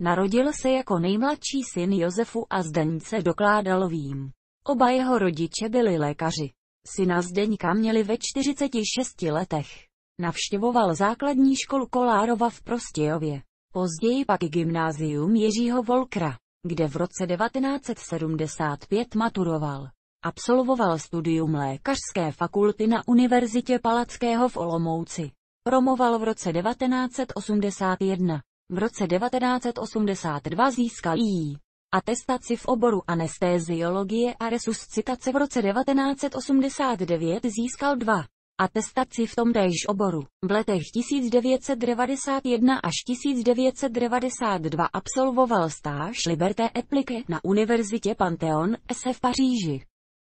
Narodil se jako nejmladší syn Josefu a Zdeňce Dokládalovým. Oba jeho rodiče byli lékaři. Syna Zdeňka měli ve 46 letech. Navštěvoval základní školu Kolárova v Prostějově. Později pak i gymnázium Jiřího Volkra, kde v roce 1975 maturoval. Absolvoval studium lékařské fakulty na Univerzitě Palackého v Olomouci. Promoval v roce 1981. V roce 1982 získal jí atestaci v oboru anesteziologie a resuscitace v roce 1989 získal dva atestaci v též oboru. V letech 1991 až 1992 absolvoval stáž Liberté Eplique na Univerzitě Pantheon SF v Paříži.